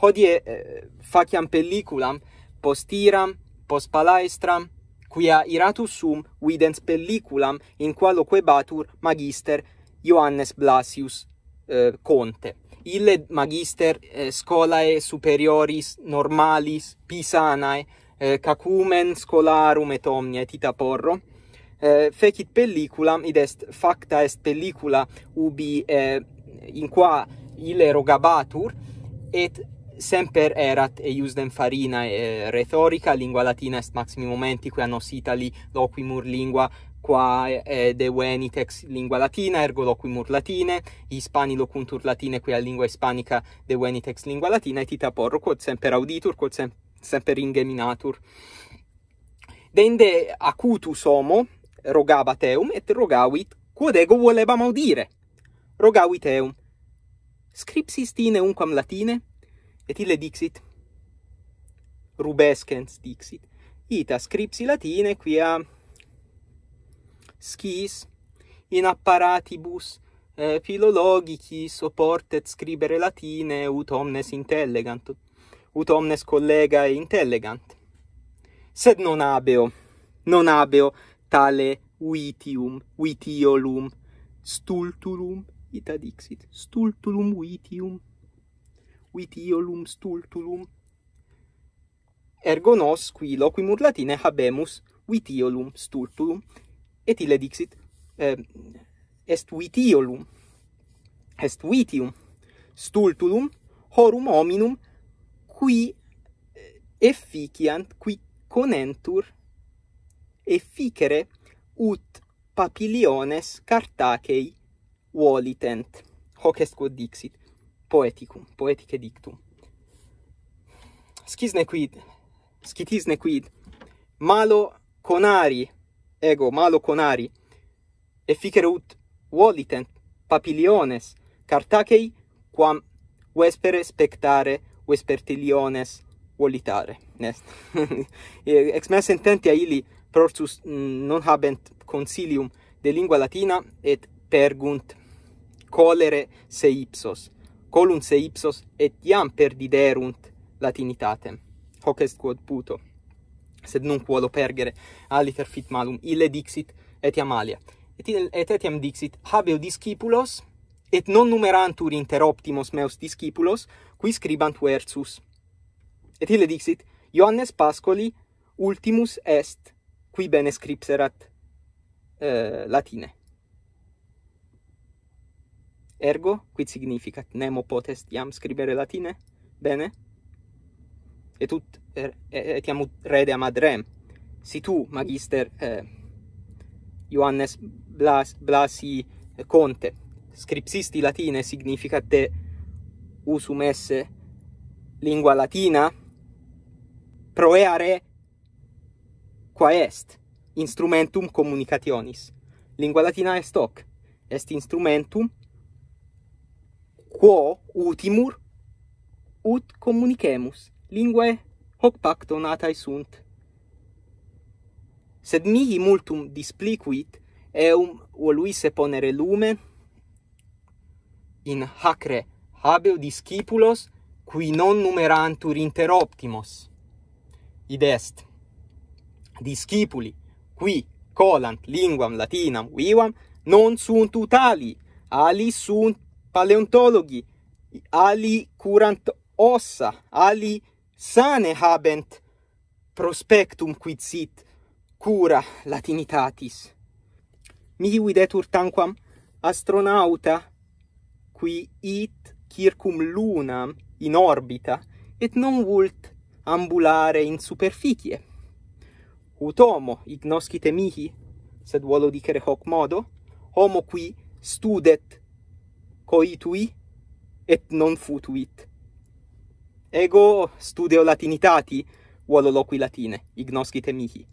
hodie eh, faciam pelliculam post iram post palaestram quia iratus sum videns pelliculam in quallo quebatur magister Johannes Blasius eh, conte ille magister eh, scholae superioris normalis pisanae eh, cacumen scholarum et omnia et ita porro eh, fecit pelliculam id est facta est pellicula ubi eh, in qua ille rogabatur et semper erat et iusdem farina e rhetorica lingua latina est maximi momenti qui annos itali loquimur lingua qua eh, de wenitex lingua latina ergo loquimur latine hispani locuntur latine qui a lingua hispanica de ex lingua latina et ita porro quod semper auditur quod sem, semper ingeminatur Dende inde acutus homo rogabat eum et rogavit quod ego volebam audire rogavit eum scripsis tine unquam latine et ille dixit rubescens dixit ita scripsi latine quia skis in apparatibus eh, philologici scribere latine ut omnes intelligant ut omnes collega intelligant sed non habeo non habeo tale uitium uitiolum stultulum ita dixit stultulum uitium quid iolum stultulum? Ergo nos, qui loquimur latine, habemus quid iolum stultulum, et ile dixit, eh, est quid iolum, est vitium stultulum horum hominum qui eh, efficiant, qui conentur efficere ut papiliones cartacei volitent. Hoc est quod dixit poeticum, poetice dictum. Scisne quid, scitisne quid, malo conari, ego, malo conari, efficere ut volitent papiliones, cartacei quam vespere spectare vespertiliones volitare. Nest. Ex mes sententia ili prorsus mm, non habent consilium de lingua latina et pergunt colere se ipsos colum se ipsos et iam perdiderunt latinitatem. Hoc est quod puto. Sed nunc volo pergere aliter fit malum. Ille dixit etiam alia. Et, et etiam dixit, habeo discipulos, et non numerantur inter optimos meus discipulos, qui scribant versus. Et ille dixit, Ioannes Pascoli ultimus est, qui bene scripserat eh, latine. Ergo, quid significat nemo potest iam scribere latine? Bene? Et ut er, etiam ut rede amad rem. Si tu, magister eh, Ioannes Blas, Blasi eh, Conte, scripsisti latine significat te usum esse lingua latina proeare qua est instrumentum communicationis. Lingua latina est hoc, est instrumentum quo utimur ut communicemus linguae hoc pacto natae sunt sed mihi multum displicuit eum voluisse ponere lume in hacre habeo discipulos qui non numerantur inter optimos id est discipuli qui colant linguam latinam vivam non sunt utali ali sunt paleontologi ali curant ossa ali sane habent prospectum quid sit cura latinitatis mi videtur tanquam astronauta qui it circum lunam in orbita et non vult ambulare in superficie ut homo ignoscite mihi sed volo dicere hoc modo homo qui studet Coitui et non futuit Ego studeo Latinitati volo loqui latine Ignoscite mihi